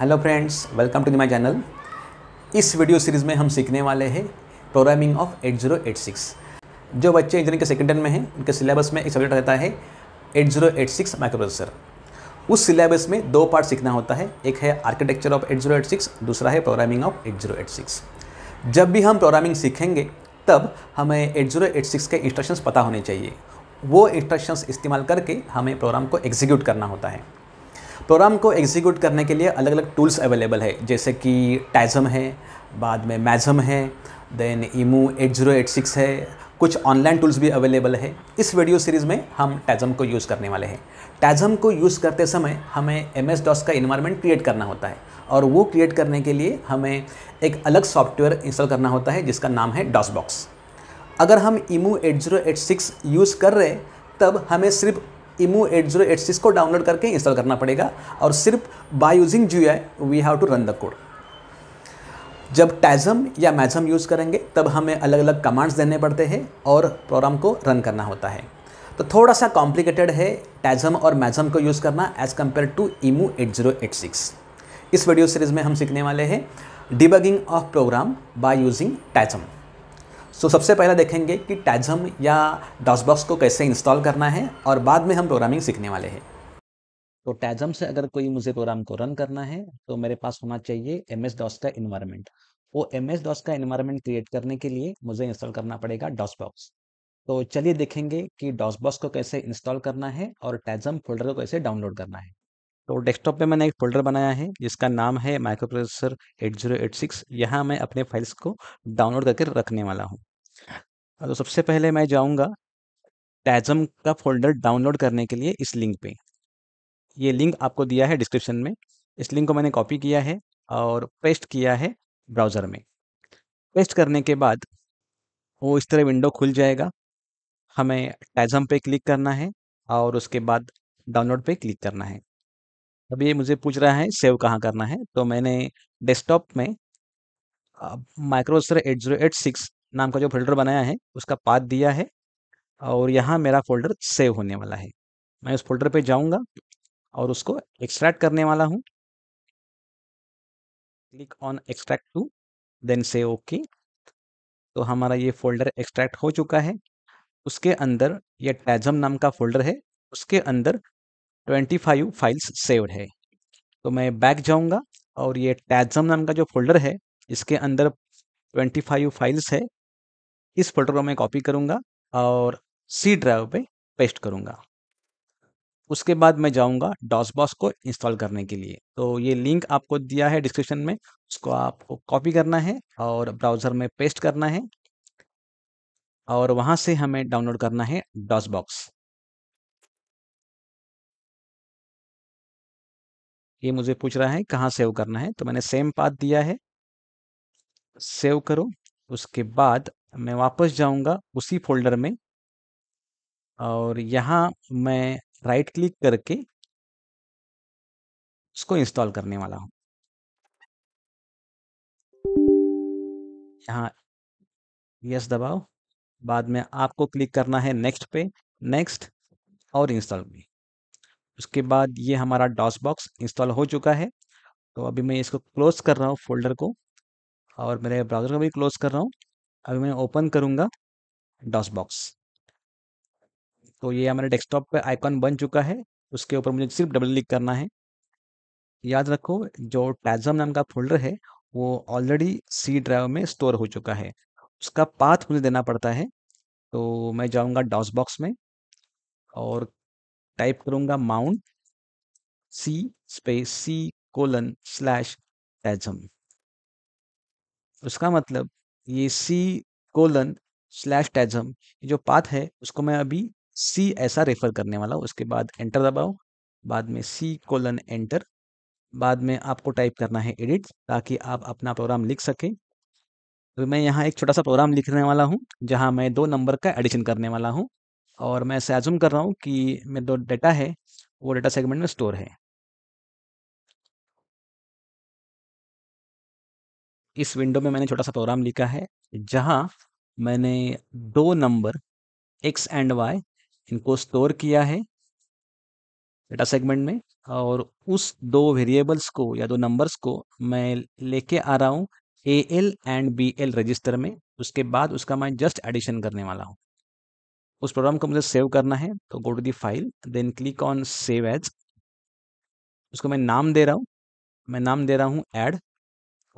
Hello friends welcome to my channel इस video series में हम सीखने वाले हैं प्रोग्रामिंग ऑफ 8086 जो बच्चे इंजीनियरिंग के सेकेंड ईयर में हैं उनके सिलेबस में एक सब्जेक्ट रहता है 8086 माइक्रोप्रोसेसर उस सिलेबस में दो पार्ट सीखना होता है एक है आर्किटेक्चर ऑफ 8086 दूसरा है प्रोग्रामिंग ऑफ 8086 जब भी हम प्रोग्रामिंग सीखेंगे तब हमें 8086 के इंस्ट्रक्शंस पता होने चाहिए वो इंस्ट्रक्शंस इस्तेमाल करके हमें प्रोग्राम को एग्जीक्यूट करना होता है प्रोग्राम को एग्जीक्यूट करने के लिए अलग अलग टूल्स अवेलेबल है जैसे कि टैज़म है बाद में मैज़म है then emu eight zero eight six है कुछ ऑनलाइन टूल्स भी अवेलेबल है इस वीडियो सीरीज़ में हम टैज़म को यूज़ करने वाले हैं टैज़म को यूज़ करते समय हमें एम एस डॉस का इन्वायरमेंट क्रिएट करना होता है और वो क्रिएट करने के लिए हमें एक अलग सॉफ्टवेयर इंस्टॉल करना होता है जिसका नाम है डॉस बॉक्स अगर हम emu eight zero eight six use कर रहे तब हमें सिर्फ emu eight zero eight six को डाउनलोड करके इंस्टॉल करना पड़ेगा और सिर्फ बाय यूजिंग जी we have to run the code जब टैज़म या मैज़म यूज़ करेंगे तब हमें अलग अलग कमांड्स देने पड़ते हैं और प्रोग्राम को रन करना होता है तो थोड़ा सा कॉम्प्लिकेटेड है टैज़म और मैज़म को यूज़ करना as compare to emu eight zero eight six इस वीडियो सीरीज़ में हम सीखने वाले हैं debugging of program by using TASM so so, सबसे पहले देखेंगे कि टैजम या डॉसबॉक्स को कैसे इंस्टॉल करना है और बाद में हम प्रोग्रामिंग सीखने वाले हैं तो टैजम से अगर कोई मुझे प्रोग्राम को रन करना है तो मेरे पास होना चाहिए एम एस डॉस का इन्वायरमेंट वो एम एस डॉस का इन्वायरमेंट क्रिएट करने के लिए मुझे इंस्टॉल करना पड़ेगा डॉसबॉक्स तो चलिए देखेंगे कि डॉसबॉक्स को कैसे इंस्टॉल करना है और टैजम फोल्डर को कैसे डाउनलोड करना है तो डेस्कटॉप पे मैंने एक फोल्डर बनाया है जिसका नाम है microprocessor eight zero eight six यहाँ मैं अपने फाइल्स को डाउनलोड करके रखने वाला हूँ हाँ, तो सबसे पहले मैं जाऊँगा टैजम का फोल्डर डाउनलोड करने के लिए इस लिंक पे ये लिंक आपको दिया है डिस्क्रिप्शन में इस लिंक को मैंने कॉपी किया है और पेस्ट किया है ब्राउज़र में पेस्ट करने के बाद वो इस तरह विंडो खुल जाएगा हमें टैजम पे क्लिक करना है और उसके बाद डाउनलोड पे क्लिक करना है अब ये मुझे पूछ रहा है सेव कहाँ करना है तो मैंने डेस्कटॉप में microprocessor eight zero eight six नाम का जो फोल्डर बनाया है उसका पाथ दिया है और यहाँ मेरा फोल्डर सेव होने वाला है मैं उस फोल्डर पे जाऊँगा और उसको एक्सट्रैक्ट करने वाला हूँ click on extract to then से ओके तो हमारा ये फोल्डर एक्सट्रैक्ट हो चुका है उसके अंदर ये टैजम नाम का फोल्डर है उसके अंदर 25 फाइल्स सेव्ड है तो मैं बैक जाऊंगा और ये टैजम नाम का जो फोल्डर है इसके अंदर 25 फाइल्स है इस फोल्डर को मैं कॉपी करूंगा और सी ड्राइव पे पेस्ट करूंगा उसके बाद मैं जाऊंगा डॉसबॉस को इंस्टॉल करने के लिए तो ये लिंक आपको दिया है डिस्क्रिप्शन में उसको आपको कॉपी करना है और ब्राउज़र में पेस्ट करना है और वहां से हमें डाउनलोड करना है डॉसबॉक्स ये मुझे पूछ रहा है कहाँ सेव करना है तो मैंने सेम पाथ दिया है सेव करो उसके बाद मैं वापस जाऊंगा उसी फोल्डर में और यहाँ मैं राइट क्लिक करके उसको इंस्टॉल करने वाला हूँ यहाँ यस दबाओ बाद में आपको क्लिक करना है नेक्स्ट पे नेक्स्ट और इंस्टॉल में उसके बाद ये हमारा डॉस बॉक्स इंस्टॉल हो चुका है तो अभी मैं इसको क्लोज कर रहा हूँ फोल्डर को और मेरे ब्राउज़र को भी क्लोज कर रहा हूँ अभी मैं ओपन करूंगा डॉस बॉक्स तो ये हमारे डेस्कटॉप पर आइकॉन बन चुका है उसके ऊपर मुझे सिर्फ डबल क्लिक करना है याद रखो जो टैजम नाम का फोल्डर है वो ऑलरेडी सी ड्राइव में स्टोर हो चुका है उसका पाथ मुझे देना पड़ता है तो मैं जाऊंगा डॉस बॉक्स में और टाइप करूंगा mount C space C colon slash TASM उसका मतलब ये सी कोलन स्लैश टैजम जो पाथ है उसको मैं अभी सी ऐसा रेफर करने वाला हूँ उसके बाद एंटर दबाओ बाद में सी कोलन एंटर बाद में आपको टाइप करना है एडिट ताकि आप अपना प्रोग्राम लिख सकें तो मैं यहाँ एक छोटा सा प्रोग्राम लिखने वाला हूँ जहाँ मैं दो नंबर का एडिशन करने वाला हूँ और मैं ऐसे एजूम कर रहा हूँ कि मेरा जो डेटा है वो डेटा सेगमेंट में स्टोर है इस विंडो में मैंने छोटा सा प्रोग्राम लिखा है जहां मैंने दो नंबर एक्स एंड वाई इनको स्टोर किया है डेटा सेगमेंट में और उस दो वेरिएबल्स को या दो नंबर्स को मैं लेके आ रहा हूँ A L and B L register में उसके बाद उसका मैं जस्ट एडिशन करने वाला हूँ उस प्रोग्राम को मुझे सेव करना है तो go to the file then click on save as उसको मैं नाम दे रहा हूँ मैं नाम दे रहा हूँ एड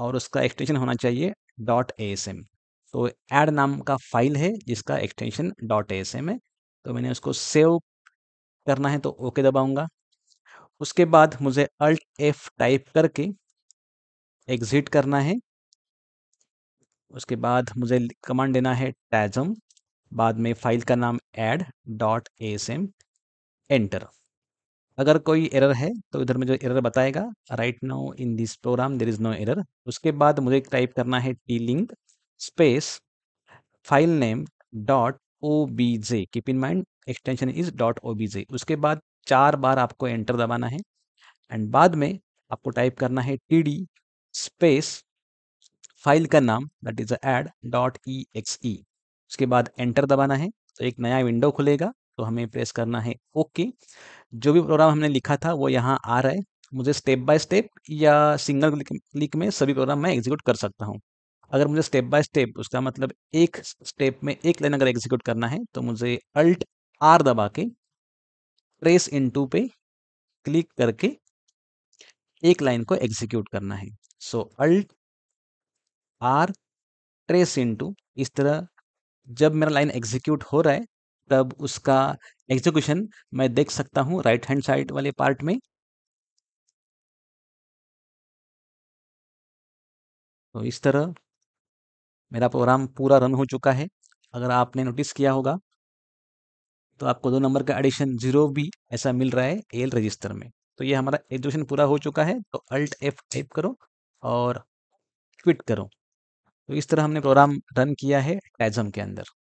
और उसका एक्सटेंशन होना चाहिए डॉट ए एस एम तो एड नाम का फाइल है जिसका extension dot A S M है तो मैंने उसको सेव करना है तो ओके दबाऊंगा उसके बाद मुझे अल्ट एफ टाइप करके एग्जिट करना है उसके बाद मुझे कमांड देना है टैजम बाद में फाइल का नाम add dot S M enter अगर कोई एरर है तो इधर में जो एरर बताएगा right now in this program there is no error उसके बाद मुझे टाइप करना है T link space file name dot O B J keep in mind extension is dot O B J उसके बाद चार बार आपको एंटर दबाना है एंड बाद में आपको टाइप करना है टी डी स्पेस फाइल का नाम that is add dot E X E उसके बाद एंटर दबाना है तो एक नया विंडो खुलेगा तो हमें प्रेस करना है ओके okay. जो भी प्रोग्राम हमने लिखा था वो यहाँ आ रहा है मुझे स्टेप बाय स्टेप या सिंगल क्लिक में सभी प्रोग्राम मैं एग्जीक्यूट कर सकता हूँ अगर मुझे स्टेप बाय स्टेप उसका मतलब एक स्टेप में एक लाइन अगर एग्जीक्यूट करना है तो मुझे अल्ट आर दबा के ट्रेस टू पे क्लिक करके एक लाइन को एग्जीक्यूट करना है so alt R trace to इस तरह जब मेरा लाइन एग्जीक्यूट हो रहा है तब उसका एग्जीक्यूशन मैं देख सकता हूं राइट हैंड साइड वाले पार्ट में तो इस तरह मेरा प्रोग्राम पूरा रन हो चुका है अगर आपने नोटिस किया होगा तो आपको दो नंबर का एडिशन जीरो भी ऐसा मिल रहा है एल रजिस्टर में तो ये हमारा एग्जीक्यूशन पूरा हो चुका है तो अल्ट एफ टाइप करो और क्विट करो तो इस तरह हमने प्रोग्राम रन किया है टैजम के अंदर